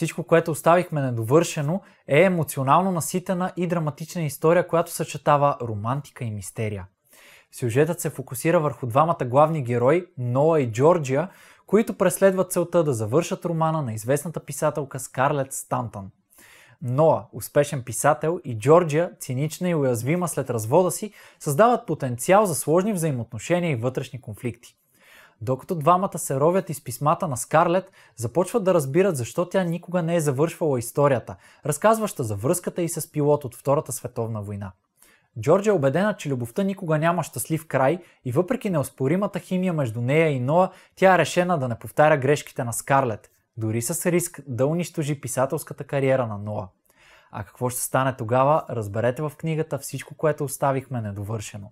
всичко, което оставихме недовършено, е емоционално наситена и драматична история, която съчетава романтика и мистерия. Сюжетът се фокусира върху двамата главни герои, Ноа и Джорджия, които преследват целта да завършат романа на известната писателка Скарлет Стантън. Ноа, успешен писател, и Джорджия, цинична и уязвима след развода си, създават потенциал за сложни взаимоотношения и вътрешни конфликти. Докато двамата се ровят из писмата на Скарлет, започват да разбират защо тя никога не е завършвала историята, разказваща за връзката и с пилот от Втората световна война. Джордж е убедена, че любовта никога няма щастлив край и въпреки неоспоримата химия между нея и Ноа, тя е решена да не повтаря грешките на Скарлет, дори с риск да унищожи писателската кариера на Ноа. А какво ще стане тогава, разберете в книгата всичко, което оставихме недовършено.